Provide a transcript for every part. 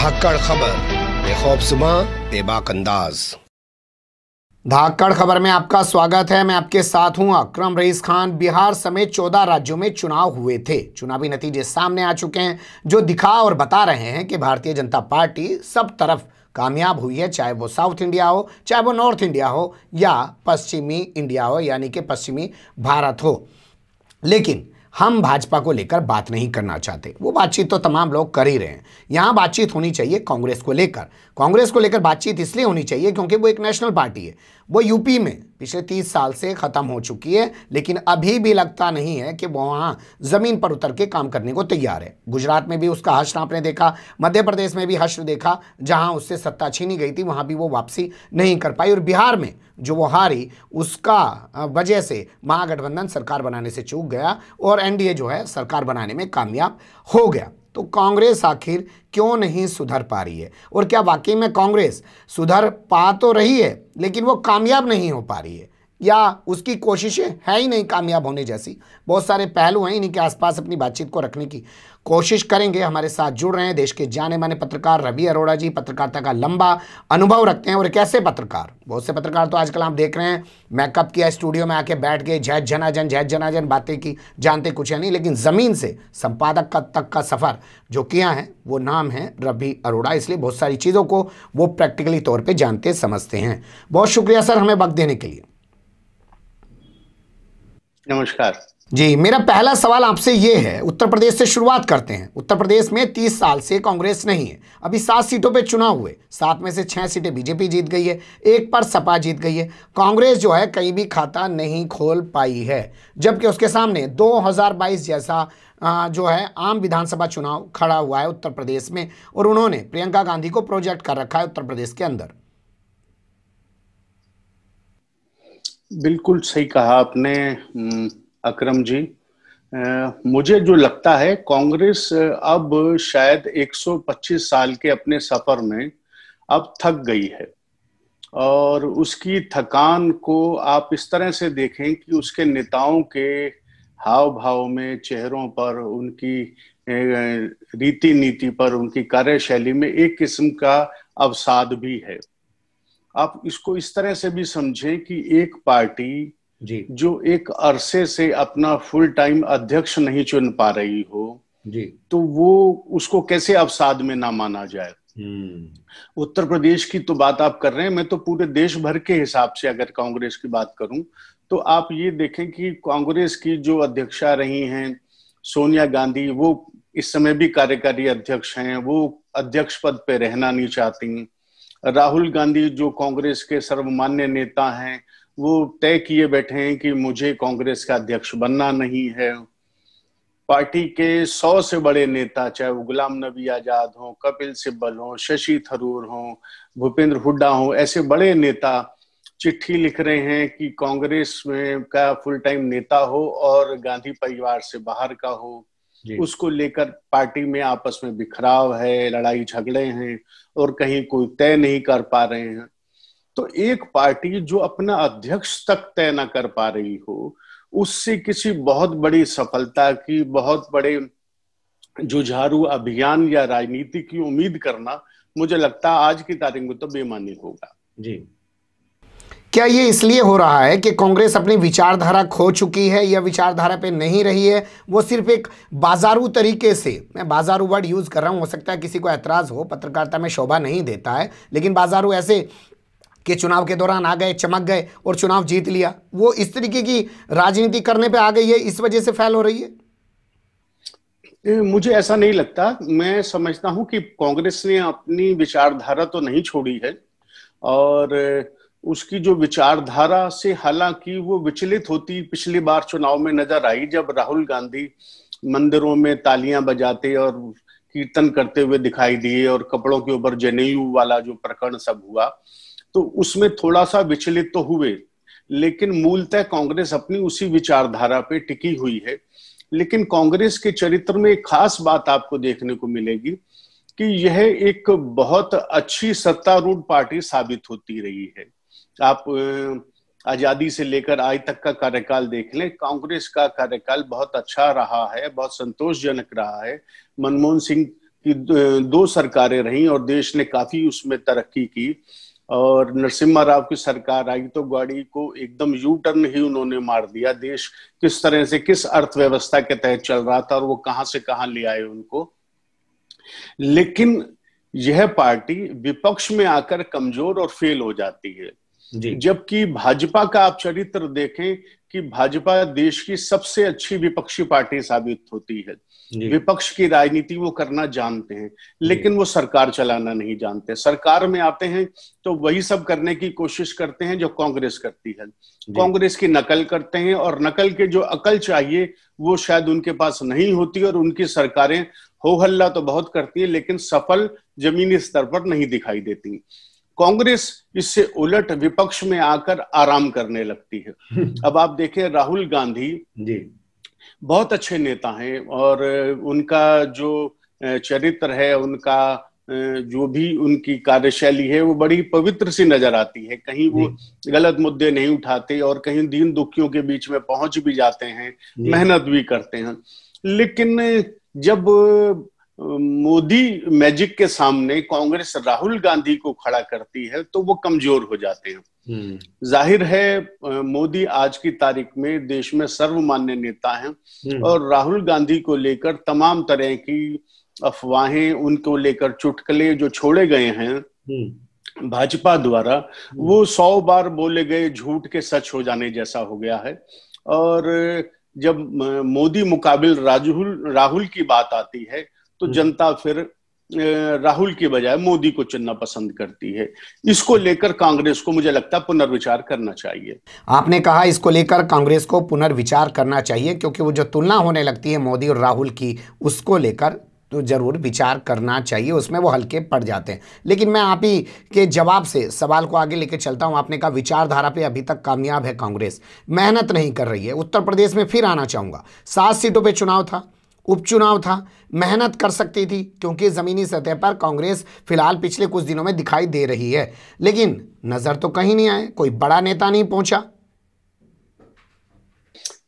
धाकड़ खबर बेखौफ सुबह बेबाक अंदाज धाकड़ खबर में आपका स्वागत है मैं आपके साथ हूं अक्रम रईस खान बिहार समेत चौदह राज्यों में चुनाव हुए थे चुनावी नतीजे सामने आ चुके हैं जो दिखा और बता रहे हैं कि भारतीय जनता पार्टी सब तरफ कामयाब हुई है चाहे वो साउथ इंडिया हो चाहे वो नॉर्थ इंडिया हो या पश्चिमी इंडिया हो यानी कि पश्चिमी भारत हो लेकिन हम भाजपा को लेकर बात नहीं करना चाहते वो बातचीत तो तमाम लोग कर ही रहे हैं यहाँ बातचीत होनी चाहिए कांग्रेस को लेकर कांग्रेस को लेकर बातचीत इसलिए होनी चाहिए क्योंकि वो एक नेशनल पार्टी है वो यूपी में पिछले तीस साल से ख़त्म हो चुकी है लेकिन अभी भी लगता नहीं है कि वो वहाँ ज़मीन पर उतर के काम करने को तैयार है गुजरात में भी उसका हश्र आपने देखा मध्य प्रदेश में भी हश्र देखा जहाँ उससे सत्ता छीनी गई थी वहाँ भी वो वापसी नहीं कर पाई और बिहार में जो वो हारी उसका वजह से महागठबंधन सरकार बनाने से चूक गया और एनडीए जो है सरकार बनाने में कामयाब हो गया तो कांग्रेस आखिर क्यों नहीं सुधर पा रही है और क्या वाकई में कांग्रेस सुधर पा तो रही है लेकिन वो कामयाब नहीं हो पा रही है या उसकी कोशिशें हैं ही नहीं कामयाब होने जैसी बहुत सारे पहलू हैं इन्हीं के आसपास अपनी बातचीत को रखने की कोशिश करेंगे हमारे साथ जुड़ रहे हैं देश के जाने माने पत्रकार रवि अरोड़ा जी पत्रकारिता का लंबा अनुभव रखते हैं और कैसे पत्रकार बहुत से पत्रकार तो आजकल आप देख रहे हैं मेकअप किया स्टूडियो में आके बैठ गए जैज जनाजन जैज जनाजन बातें की जानते कुछ है नहीं लेकिन ज़मीन से संपादक का तक का सफ़र जो किया है वो नाम है रवि अरोड़ा इसलिए बहुत सारी चीज़ों को वो प्रैक्टिकली तौर पर जानते समझते हैं बहुत शुक्रिया सर हमें वक्त देने के लिए नमस्कार जी मेरा पहला सवाल आपसे ये है उत्तर प्रदेश से शुरुआत करते हैं उत्तर प्रदेश में तीस साल से कांग्रेस नहीं है अभी सात सीटों पे चुनाव हुए सात में से छः सीटें बीजेपी जीत गई है एक पर सपा जीत गई है कांग्रेस जो है कहीं भी खाता नहीं खोल पाई है जबकि उसके सामने 2022 जैसा जो है आम विधानसभा चुनाव खड़ा हुआ है उत्तर प्रदेश में और उन्होंने प्रियंका गांधी को प्रोजेक्ट कर रखा है उत्तर प्रदेश के अंदर बिल्कुल सही कहा आपने हम्म, अकरम जी मुझे जो लगता है कांग्रेस अब शायद 125 साल के अपने सफर में अब थक गई है और उसकी थकान को आप इस तरह से देखें कि उसके नेताओं के हाव भाव में चेहरों पर उनकी रीति नीति पर उनकी कार्यशैली में एक किस्म का अवसाद भी है आप इसको इस तरह से भी समझें कि एक पार्टी जी जो एक अरसे से अपना फुल टाइम अध्यक्ष नहीं चुन पा रही हो जी तो वो उसको कैसे अवसाद में ना माना जाए हम्म। उत्तर प्रदेश की तो बात आप कर रहे हैं मैं तो पूरे देश भर के हिसाब से अगर कांग्रेस की बात करूं तो आप ये देखें कि कांग्रेस की जो अध्यक्षा रही हैं सोनिया गांधी वो इस समय भी कार्यकारी अध्यक्ष हैं वो अध्यक्ष पद पे रहना नहीं चाहती राहुल गांधी जो कांग्रेस के सर्वमान्य नेता हैं वो तय किए बैठे हैं कि मुझे कांग्रेस का अध्यक्ष बनना नहीं है पार्टी के सौ से बड़े नेता चाहे वो गुलाम नबी आजाद हों कपिल सिब्बल हों शशि थरूर हों भूपेंद्र हुड्डा हों ऐसे बड़े नेता चिट्ठी लिख रहे हैं कि कांग्रेस में का फुल टाइम नेता हो और गांधी परिवार से बाहर का हो उसको लेकर पार्टी में आपस में बिखराव है लड़ाई झगड़े हैं और कहीं कोई तय नहीं कर पा रहे हैं तो एक पार्टी जो अपना अध्यक्ष तक तय ना कर पा रही हो उससे किसी बहुत बड़ी सफलता की बहुत बड़े जुझारू अभियान या राजनीति की उम्मीद करना मुझे लगता है आज की तारीख में तो बेमानी होगा जी क्या ये इसलिए हो रहा है कि कांग्रेस अपनी विचारधारा खो चुकी है या विचारधारा पे नहीं रही है वो सिर्फ एक बाजारू तरीके से मैं बाजारू वर्ड यूज़ कर रहा हूँ हो सकता है किसी को एतराज़ हो पत्रकारिता में शोभा नहीं देता है लेकिन बाजारू ऐसे के चुनाव के दौरान आ गए चमक गए और चुनाव जीत लिया वो इस तरीके की राजनीति करने पर आ गई है इस वजह से फैल हो रही है मुझे ऐसा नहीं लगता मैं समझता हूं कि कांग्रेस ने अपनी विचारधारा तो नहीं छोड़ी है और उसकी जो विचारधारा से हालांकि वो विचलित होती पिछली बार चुनाव में नजर आई जब राहुल गांधी मंदिरों में तालियां बजाते और कीर्तन करते हुए दिखाई दिए और कपड़ों के ऊपर जनेयू वाला जो प्रकरण सब हुआ तो उसमें थोड़ा सा विचलित तो हुए लेकिन मूलतः कांग्रेस अपनी उसी विचारधारा पे टिकी हुई है लेकिन कांग्रेस के चरित्र में एक खास बात आपको देखने को मिलेगी कि यह एक बहुत अच्छी सत्तारूढ़ पार्टी साबित होती रही है आप आजादी से लेकर आज तक का कार्यकाल देख लें कांग्रेस का कार्यकाल बहुत अच्छा रहा है बहुत संतोषजनक रहा है मनमोहन सिंह की दो सरकारें रहीं और देश ने काफी उसमें तरक्की की और नरसिम्हा राव की सरकार आई तो गाड़ी को एकदम यू टर्न ही उन्होंने मार दिया देश किस तरह से किस अर्थव्यवस्था के तहत चल रहा था और वो कहां से कहा ले आए उनको लेकिन यह पार्टी विपक्ष में आकर कमजोर और फेल हो जाती है जबकि भाजपा का आप चरित्र देखें कि भाजपा देश की सबसे अच्छी विपक्षी पार्टी साबित होती है विपक्ष की राजनीति वो करना जानते हैं लेकिन वो सरकार चलाना नहीं जानते सरकार में आते हैं तो वही सब करने की कोशिश करते हैं जो कांग्रेस करती है कांग्रेस की नकल करते हैं और नकल के जो अकल चाहिए वो शायद उनके पास नहीं होती और उनकी सरकारें हो हल्ला तो बहुत करती है लेकिन सफल जमीनी स्तर पर नहीं दिखाई देती कांग्रेस इससे उलट विपक्ष में आकर आराम करने लगती है अब आप देखें राहुल गांधी जी बहुत अच्छे नेता हैं और उनका जो चरित्र है उनका जो भी उनकी कार्यशैली है वो बड़ी पवित्र सी नजर आती है कहीं वो गलत मुद्दे नहीं उठाते और कहीं दीन दुखियों के बीच में पहुंच भी जाते हैं मेहनत भी करते हैं लेकिन जब मोदी मैजिक के सामने कांग्रेस राहुल गांधी को खड़ा करती है तो वो कमजोर हो जाते हैं हम्म। जाहिर है मोदी आज की तारीख में देश में सर्वमान्य नेता हैं हम्म। और राहुल गांधी को लेकर तमाम तरह की अफवाहें उनको लेकर चुटकले जो छोड़े गए हैं हम्म। भाजपा द्वारा वो सौ बार बोले गए झूठ के सच हो जाने जैसा हो गया है और जब मोदी मुकाबिल राजुल राहुल की बात आती है तो हम्म। जनता फिर राहुल की बजाय मोदी को चुनना पसंद करती है इसको लेकर कांग्रेस को मुझे लगता है पुनर्विचार करना चाहिए आपने कहा इसको लेकर कांग्रेस को पुनर्विचार करना चाहिए क्योंकि वो जो तुलना होने लगती है मोदी और राहुल की उसको लेकर तो ज़रूर विचार करना चाहिए उसमें वो हल्के पड़ जाते हैं लेकिन मैं आप ही के जवाब से सवाल को आगे लेकर चलता हूं आपने कहा विचारधारा पे अभी तक कामयाब है कांग्रेस मेहनत नहीं कर रही है उत्तर प्रदेश में फिर आना चाहूंगा सात सीटों पर चुनाव था उपचुनाव था मेहनत कर सकती थी क्योंकि ज़मीनी सतह पर कांग्रेस फिलहाल पिछले कुछ दिनों में दिखाई दे रही है लेकिन नज़र तो कहीं नहीं आए कोई बड़ा नेता नहीं पहुंचा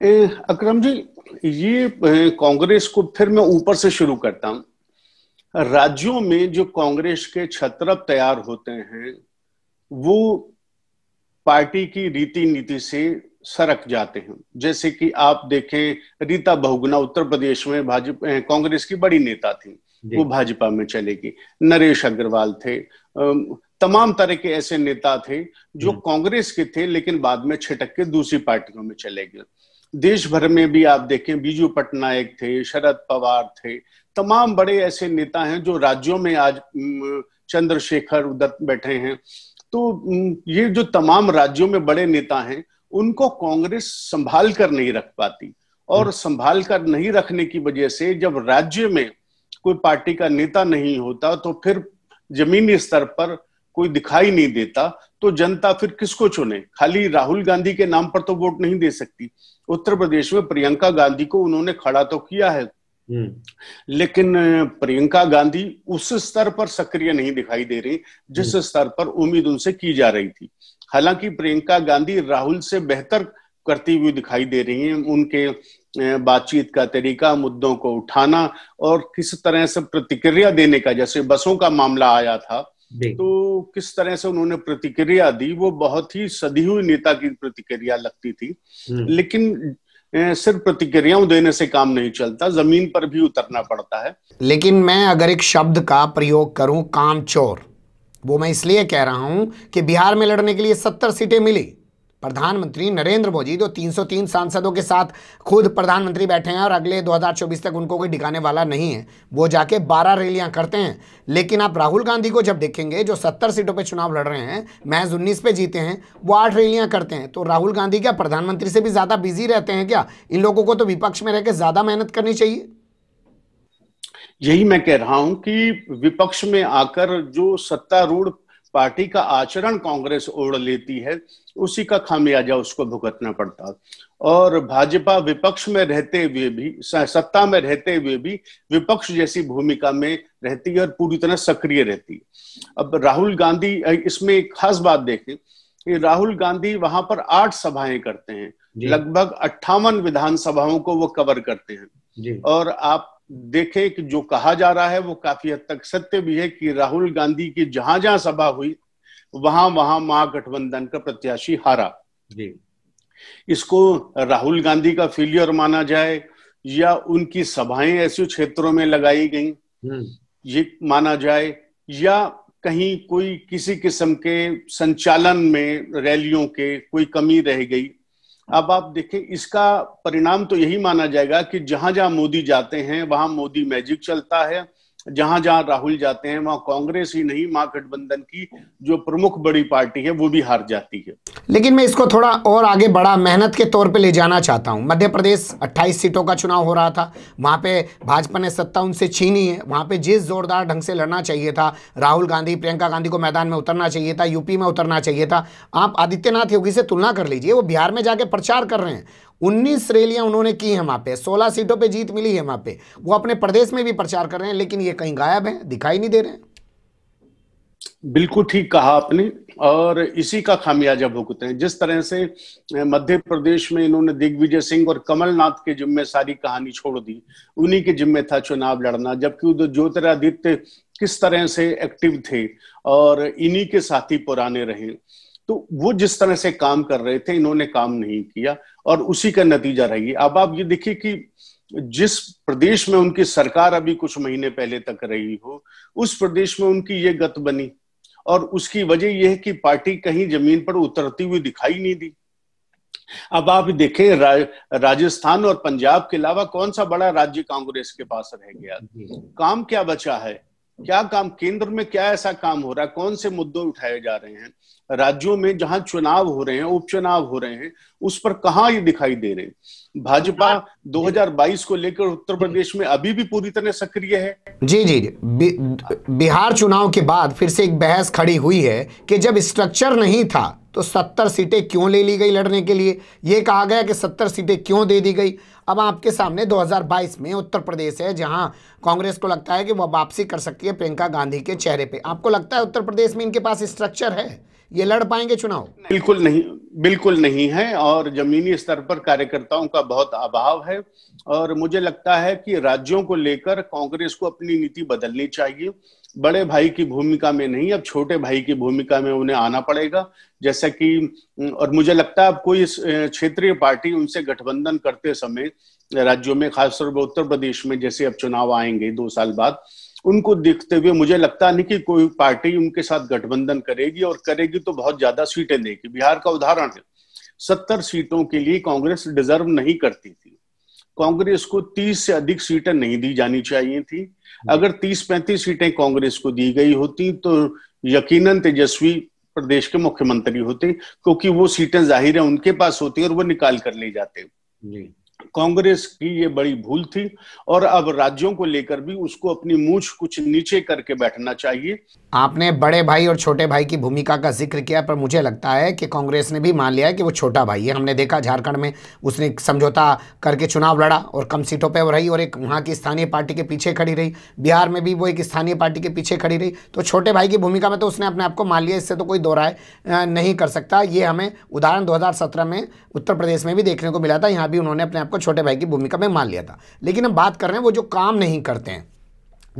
ए, अक्रम जी ये कांग्रेस को फिर मैं ऊपर से शुरू करता हूं राज्यों में जो कांग्रेस के छत्रप तैयार होते हैं वो पार्टी की रीति नीति से सरक जाते हैं जैसे कि आप देखें रीता बहुगुना उत्तर प्रदेश में भाजपा कांग्रेस की बड़ी नेता थी वो भाजपा में चलेगी नरेश अग्रवाल थे तमाम तरह के ऐसे नेता थे जो कांग्रेस के थे लेकिन बाद में छिटक के दूसरी पार्टियों में चले गए देश भर में भी आप देखें बीजू पटनायक थे शरद पवार थे तमाम बड़े ऐसे नेता हैं जो राज्यों में आज चंद्रशेखर दत्त बैठे हैं तो ये जो तमाम राज्यों में बड़े नेता हैं उनको कांग्रेस संभाल कर नहीं रख पाती और हम्म। संभाल कर नहीं रखने की वजह से जब राज्य में कोई पार्टी का नेता नहीं होता तो फिर जमीनी स्तर पर कोई दिखाई नहीं देता तो जनता फिर किसको चुने खाली राहुल गांधी के नाम पर तो वोट नहीं दे सकती उत्तर प्रदेश में प्रियंका गांधी को उन्होंने खड़ा तो किया है हम्म। लेकिन प्रियंका गांधी उस स्तर पर सक्रिय नहीं दिखाई दे रही जिस हम्म। स्तर पर उम्मीद उनसे की जा रही थी हालांकि प्रियंका गांधी राहुल से बेहतर करती हुई दिखाई दे रही हैं उनके बातचीत का तरीका मुद्दों को उठाना और किस तरह से प्रतिक्रिया देने का जैसे बसों का मामला आया था तो किस तरह से उन्होंने प्रतिक्रिया दी वो बहुत ही सदी हुई नेता की प्रतिक्रिया लगती थी हम्म। लेकिन सिर्फ प्रतिक्रियाओं देने से काम नहीं चलता जमीन पर भी उतरना पड़ता है लेकिन मैं अगर एक शब्द का प्रयोग करूं कामचोर वो मैं इसलिए कह रहा हूं कि बिहार में लड़ने के लिए सत्तर सीटें मिली प्रधानमंत्री नरेंद्र मोदी जो 303 सांसदों के साथ खुद प्रधानमंत्री बैठे हैं और अगले 2024 तक उनको कोई डिगाने वाला नहीं है वो जाके 12 रैलियां करते हैं लेकिन आप राहुल गांधी को जब देखेंगे जो 70 सीटों पे चुनाव लड़ रहे हैं महज उन्नीस पे जीते हैं वो आठ रैलियां करते हैं तो राहुल गांधी क्या प्रधानमंत्री से भी ज़्यादा बिजी रहते हैं क्या इन लोगों को तो विपक्ष में रह ज़्यादा मेहनत करनी चाहिए यही मैं कह रहा हूं कि विपक्ष में आकर जो सत्तारूढ़ पार्टी का आचरण कांग्रेस ओढ़ लेती है उसी का खामियाजा उसको भुगतना पड़ता और भाजपा विपक्ष में रहते हुए भी सत्ता में रहते हुए भी विपक्ष जैसी भूमिका में रहती है और पूरी तरह सक्रिय रहती है अब राहुल गांधी इसमें एक खास बात देखें कि राहुल गांधी वहां पर आठ सभाएं करते हैं लगभग अट्ठावन विधानसभाओं को वो कवर करते हैं और आप देखें कि जो कहा जा रहा है वो काफी हद तक सत्य भी है कि राहुल गांधी की जहां जहां सभा हुई वहां वहां महागठबंधन का प्रत्याशी हारा जी इसको राहुल गांधी का फेलियर माना जाए या उनकी सभाएं ऐसे क्षेत्रों में लगाई गई हम्म। ये माना जाए या कहीं कोई किसी किस्म के संचालन में रैलियों के कोई कमी रह गई अब आप देखें इसका परिणाम तो यही माना जाएगा कि जहां जहां मोदी जाते हैं वहां मोदी मैजिक चलता है जहां जहां राहुल जाते हैं वहां कांग्रेस ही नहीं महागठबंधन की जो प्रमुख बड़ी पार्टी है वो भी हार जाती है लेकिन मैं इसको थोड़ा और आगे बड़ा मेहनत के तौर पे ले जाना चाहता हूं मध्य प्रदेश 28 सीटों का चुनाव हो रहा था वहां पे भाजपा ने सत्ता उनसे छीनी है वहां पे जिस जोरदार ढंग से लड़ना चाहिए था राहुल गांधी प्रियंका गांधी को मैदान में उतरना चाहिए था यूपी में उतरना चाहिए था आप आदित्यनाथ योगी से तुलना कर लीजिए वो बिहार में जाके प्रचार कर रहे हैं उन्नीस रैलियां उन्होंने की हैं वहां पे सोलह सीटों पर जीत मिली है वहां पे वो अपने प्रदेश में भी प्रचार कर रहे हैं लेकिन ये ये कहीं गायब है दिखाई नहीं दे रहे बिल्कुल ठीक कहा आपने और इसी का खामियाजा भुगतते हैं जिस तरह से मध्य प्रदेश में इन्होंने दिग्विजय सिंह और कमलनाथ के जिम्मे सारी कहानी छोड़ दी उन्हीं के जिम्मे था चुनाव लड़ना जबकि उधर ज्योतिरादित्य किस तरह से एक्टिव थे और इन्हीं के साथी पुराने रहे तो वो जिस तरह से काम कर रहे थे इन्होंने काम नहीं किया और उसी का नतीजा रही अब आप ये देखिए कि जिस प्रदेश में उनकी सरकार अभी कुछ महीने पहले तक रही हो उस प्रदेश में उनकी ये गत बनी और उसकी वजह यह है कि पार्टी कहीं जमीन पर उतरती हुई दिखाई नहीं दी अब आप देखें रा, राजस्थान और पंजाब के अलावा कौन सा बड़ा राज्य कांग्रेस के पास रह गया काम क्या बचा है क्या काम केंद्र में क्या ऐसा काम हो रहा है कौन से मुद्दे उठाए जा रहे हैं राज्यों में जहां चुनाव हो रहे हैं उपचुनाव हो रहे हैं उस पर कहा ये दिखाई दे रहे हैं भाजपा 2022 हाँ। को लेकर उत्तर प्रदेश में अभी भी पूरी तरह सक्रिय है जी जी बि, बिहार चुनाव के बाद फिर से एक बहस खड़ी हुई है कि जब स्ट्रक्चर नहीं था तो सत्तर सीटें क्यों ले ली गई लड़ने के लिए ये कहा गया कि सत्तर सीटें क्यों दे दी गई अब आपके सामने 2022 में उत्तर प्रदेश है जहां कांग्रेस को लगता है कि वह वापसी कर सकती है प्रियंका गांधी के चेहरे पे आपको लगता है उत्तर प्रदेश में इनके पास स्ट्रक्चर है ये लड़ पाएंगे चुनाव बिल्कुल नहीं बिल्कुल नहीं है और जमीनी स्तर पर कार्यकर्ताओं का बहुत अभाव है और मुझे लगता है कि राज्यों को लेकर कांग्रेस को अपनी नीति बदलनी चाहिए बड़े भाई की भूमिका में नहीं अब छोटे भाई की भूमिका में उन्हें आना पड़ेगा जैसा कि और मुझे लगता है अब कोई क्षेत्रीय पार्टी उनसे गठबंधन करते समय राज्यों में खासतौर पर उत्तर प्रदेश में जैसे अब चुनाव आएंगे दो साल बाद उनको देखते हुए मुझे लगता नहीं कि कोई पार्टी उनके साथ गठबंधन करेगी और करेगी तो बहुत ज्यादा सीटें देगी बिहार का उदाहरण है सत्तर सीटों के लिए कांग्रेस डिजर्व नहीं करती थी कांग्रेस को 30 से अधिक सीटें नहीं दी जानी चाहिए थी अगर 30-35 सीटें कांग्रेस को दी गई होती तो यकीनन तेजस्वी प्रदेश के मुख्यमंत्री होते क्योंकि वो सीटें जाहिर है उनके पास होती और वो निकाल कर ले जाते जी कांग्रेस की ये बड़ी भूल थी और अब राज्यों को लेकर भी उसको अपनी मूछ कुछ नीचे करके बैठना चाहिए आपने बड़े भाई और छोटे भाई की भूमिका का जिक्र किया पर मुझे लगता है कि कांग्रेस ने भी मान लिया है कि वो छोटा भाई है हमने देखा झारखंड में उसने समझौता करके चुनाव लड़ा और कम सीटों पर रही और एक वहाँ की स्थानीय पार्टी के पीछे खड़ी रही बिहार में भी वो एक स्थानीय पार्टी के पीछे खड़ी रही तो छोटे भाई की भूमिका में तो उसने अपने आप को मान लिया इससे तो कोई दोहराए नहीं कर सकता ये हमें उदाहरण दो में उत्तर प्रदेश में भी देखने को मिला था यहाँ भी उन्होंने अपने आप को छोटे भाई की भूमिका में मान लिया था लेकिन हम बात कर रहे हैं वो जो काम नहीं करते हैं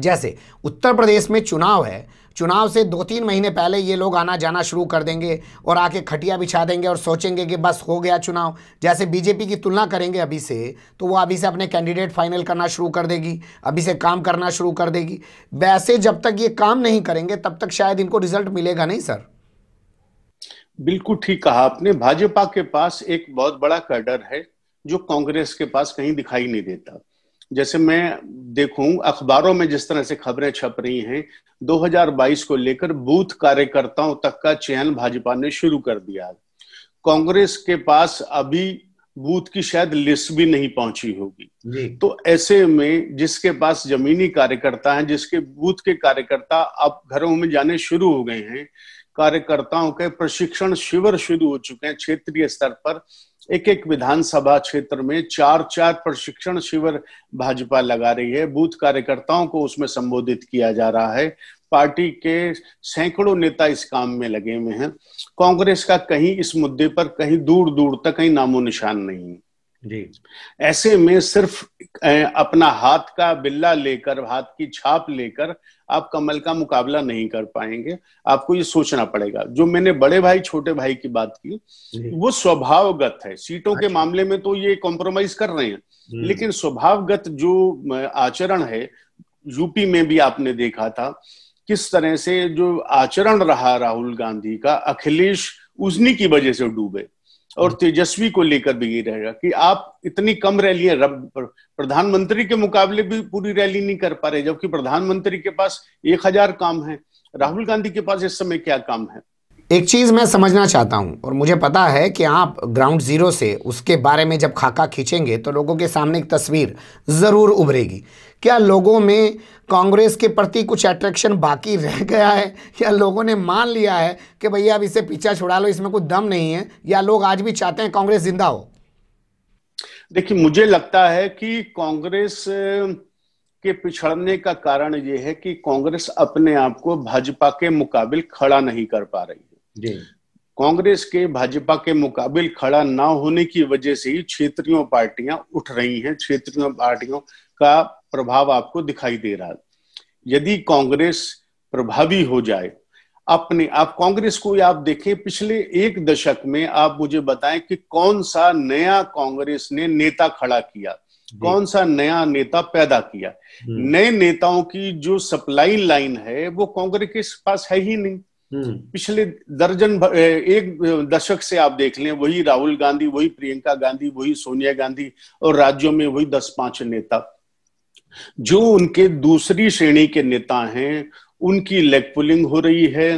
जैसे उत्तर प्रदेश में चुनाव है चुनाव से दो तीन महीने पहले ये लोग आना जाना शुरू कर देंगे और आके खटिया बिछा देंगे और सोचेंगे कि बस हो गया चुनाव जैसे बीजेपी की तुलना करेंगे अभी से तो वो अभी से अपने कैंडिडेट फाइनल करना शुरू कर देगी अभी से काम करना शुरू कर देगी वैसे जब तक ये काम नहीं करेंगे तब तक शायद इनको रिजल्ट मिलेगा नहीं सर बिल्कुल ठीक कहा आपने भाजपा के पास एक बहुत बड़ा कैडर है जो कांग्रेस के पास कहीं दिखाई नहीं देता जैसे मैं देखूं अखबारों में जिस तरह से खबरें छप रही हैं 2022 को लेकर बूथ कार्यकर्ताओं तक का चयन भाजपा ने शुरू कर दिया कांग्रेस के पास अभी बूथ की शायद लिस्ट भी नहीं पहुंची होगी तो ऐसे में जिसके पास जमीनी कार्यकर्ता हैं जिसके बूथ के कार्यकर्ता अब घरों में जाने शुरू हो गए हैं कार्यकर्ताओं के प्रशिक्षण शिविर शुरू हो चुके हैं क्षेत्रीय स्तर पर एक एक विधानसभा क्षेत्र में चार चार प्रशिक्षण शिविर भाजपा लगा रही है बूथ कार्यकर्ताओं को उसमें संबोधित किया जा रहा है पार्टी के सैकड़ों नेता इस काम में लगे हुए हैं कांग्रेस का कहीं इस मुद्दे पर कहीं दूर दूर तक कहीं नामो निशान नहीं जी ऐसे में सिर्फ अपना हाथ का बिल्ला लेकर हाथ की छाप लेकर आप कमल का मुकाबला नहीं कर पाएंगे आपको ये सोचना पड़ेगा जो मैंने बड़े भाई छोटे भाई की बात की वो स्वभावगत है सीटों के अच्छा। मामले में तो ये कॉम्प्रोमाइज कर रहे हैं हम्म। लेकिन स्वभावगत जो आचरण है यूपी में भी आपने देखा था किस तरह से जो आचरण रहा राहुल गांधी का अखिलेश उजनी की वजह से डूबे और तेजस्वी को लेकर भी ये रहेगा कि आप इतनी कम रैलियां प्रधानमंत्री के मुकाबले भी पूरी रैली नहीं कर पा रहे जबकि प्रधानमंत्री के पास एक हजार काम है राहुल गांधी के पास इस समय क्या काम है एक चीज मैं समझना चाहता हूं और मुझे पता है कि आप ग्राउंड जीरो से उसके बारे में जब खाका खींचेंगे तो लोगों के सामने एक तस्वीर जरूर उभरेगी क्या लोगों में कांग्रेस के प्रति कुछ अट्रैक्शन बाकी रह गया है या लोगों ने मान लिया है कि भैया अब इसे पीछा छुड़ा लो इसमें कुछ दम नहीं है या लोग आज भी चाहते हैं कांग्रेस जिंदा हो देखिए मुझे लगता है कि कांग्रेस के पिछड़ने का कारण यह है कि कांग्रेस अपने आप को भाजपा के मुकाबले खड़ा नहीं कर पा रही है कांग्रेस के भाजपा के मुकाबले खड़ा ना होने की वजह से ही क्षेत्रीय पार्टियां उठ रही हैं क्षेत्रीय पार्टियों का प्रभाव आपको दिखाई दे रहा यदि कांग्रेस प्रभावी हो जाए अपने आप कांग्रेस को आप देखें पिछले एक दशक में आप मुझे बताएं कि कौन सा नया कांग्रेस ने नेता खड़ा किया कौन सा नया नेता पैदा किया हम्म। नए नेताओं की जो सप्लाई लाइन है वो कांग्रेस के पास है ही नहीं हम्म। पिछले दर्जन एक दशक से आप देख लें वही राहुल गांधी वही प्रियंका गांधी वही सोनिया गांधी और राज्यों में वही दस पांच नेता जो उनके दूसरी श्रेणी के नेता हैं उनकी लेग पुलिंग हो रही है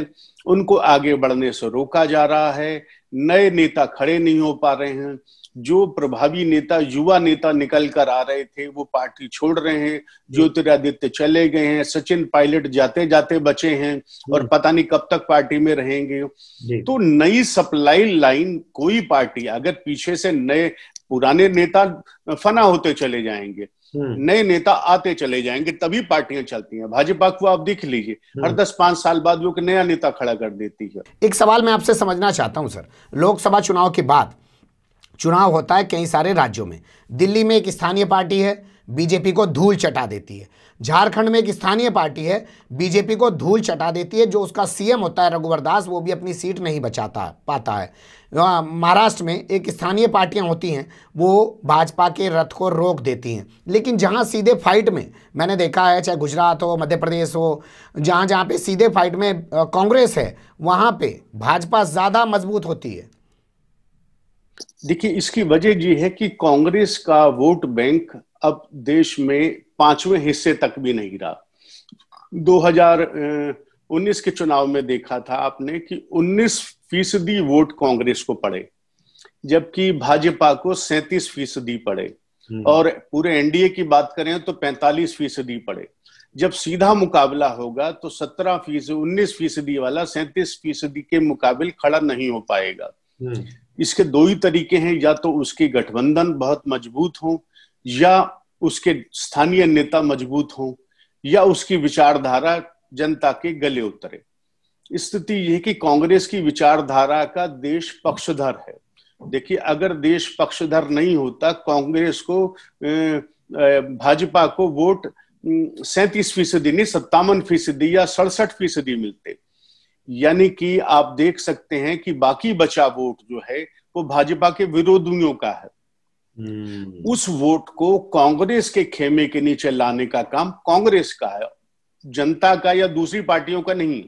उनको आगे बढ़ने से रोका जा रहा है नए नेता खड़े नहीं हो पा रहे हैं जो प्रभावी नेता युवा नेता निकल कर आ रहे थे वो पार्टी छोड़ रहे हैं ज्योतिरादित्य चले गए हैं सचिन पायलट जाते जाते बचे हैं और हम्म। पता नहीं कब तक पार्टी में रहेंगे तो नई सप्लाई लाइन कोई पार्टी अगर पीछे से नए पुराने नेता फना होते चले जाएंगे हम्म। नए नेता आते चले जाएंगे तभी पार्टियां चलती हैं भाजपा को आप देख लीजिए हम्म। हर दस पांच साल बाद वो नया नेता खड़ा कर देती है एक सवाल मैं आपसे समझना चाहता हूं सर लोकसभा चुनाव के बाद चुनाव होता है कई सारे राज्यों में दिल्ली में एक स्थानीय पार्टी है बीजेपी को धूल चटा देती है झारखंड में एक स्थानीय पार्टी है बीजेपी को धूल चटा देती है जो उसका सीएम होता है रघुवर दास वो भी अपनी सीट नहीं बचाता पाता है महाराष्ट्र में एक स्थानीय पार्टियां होती हैं वो भाजपा के रथ को रोक देती हैं लेकिन जहां सीधे फाइट में मैंने देखा है चाहे गुजरात हो मध्य प्रदेश हो जहां जहां पे सीधे फाइट में कांग्रेस है वहां पे भाजपा ज़्यादा मजबूत होती है देखिए इसकी वजह ये है कि कांग्रेस का वोट बैंक अब देश में पांचवें हिस्से तक भी नहीं रहा 2019 के चुनाव में देखा था आपने कि 19 फीसदी वोट कांग्रेस को पड़े जबकि भाजपा को 37 फीसदी पड़े हम्म। और पूरे एनडीए की बात करें तो 45 फीसदी पड़े जब सीधा मुकाबला होगा तो 17 फीसदी उन्नीस फीसदी वाला 37 फीसदी के मुकाबले खड़ा नहीं हो पाएगा हम्म। इसके दो ही तरीके हैं या तो उसके गठबंधन बहुत मजबूत हो या उसके स्थानीय नेता मजबूत हों या उसकी विचारधारा जनता के गले उतरे स्थिति यह कि कांग्रेस की विचारधारा का देश पक्षधर है देखिए अगर देश पक्षधर नहीं होता कांग्रेस को भाजपा को वोट सैतीस फीसदी नहीं सत्तावन फीसदी या सड़सठ फीसदी मिलते यानी कि आप देख सकते हैं कि बाकी बचा वोट जो है वो भाजपा के विरोधियों का है हम्म। उस वोट को कांग्रेस के खेमे के नीचे लाने का काम कांग्रेस का है जनता का या दूसरी पार्टियों का नहीं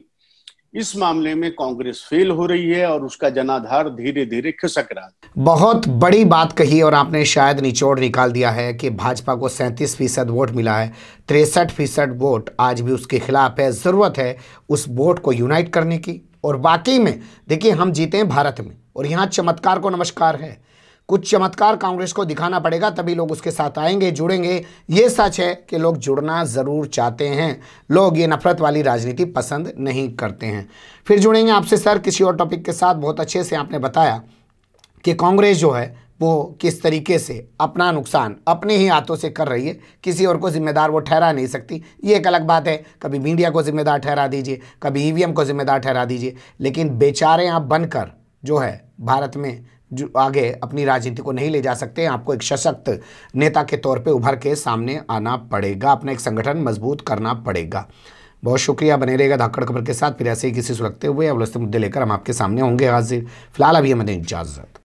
इस मामले में कांग्रेस फेल हो रही है और उसका जनाधार धीरे धीरे खिसक रहा है बहुत बड़ी बात कही और आपने शायद निचोड़ निकाल दिया है कि भाजपा को सैंतीस फीसद वोट मिला है तिरसठ फीसद वोट आज भी उसके खिलाफ है ज़रूरत है उस वोट को यूनाइट करने की और वाकई में देखिए हम जीते हैं भारत में और यहाँ चमत्कार को नमस्कार है कुछ चमत्कार कांग्रेस को दिखाना पड़ेगा तभी लोग उसके साथ आएंगे जुड़ेंगे ये सच है कि लोग जुड़ना ज़रूर चाहते हैं लोग ये नफरत वाली राजनीति पसंद नहीं करते हैं फिर जुड़ेंगे आपसे सर किसी और टॉपिक के साथ बहुत अच्छे से आपने बताया कि कांग्रेस जो है वो किस तरीके से अपना नुकसान अपने ही हाथों से कर रही है किसी और को जिम्मेदार वो ठहरा नहीं सकती ये एक अलग बात है कभी मीडिया को जिम्मेदार ठहरा दीजिए कभी ईवीएम को जिम्मेदार ठहरा दीजिए लेकिन बेचारे आप बनकर जो है भारत में जो आगे अपनी राजनीति को नहीं ले जा सकते आपको एक सशक्त नेता के तौर पे उभर के सामने आना पड़ेगा अपना एक संगठन मजबूत करना पड़ेगा बहुत शुक्रिया बने रहेगा धाकड़ खबर के साथ फिर ऐसे ही किसी सुरखते हुए अवलस्त मुद्दे लेकर हम आपके सामने होंगे हाजिर फिलहाल अभी हमें इजाज़त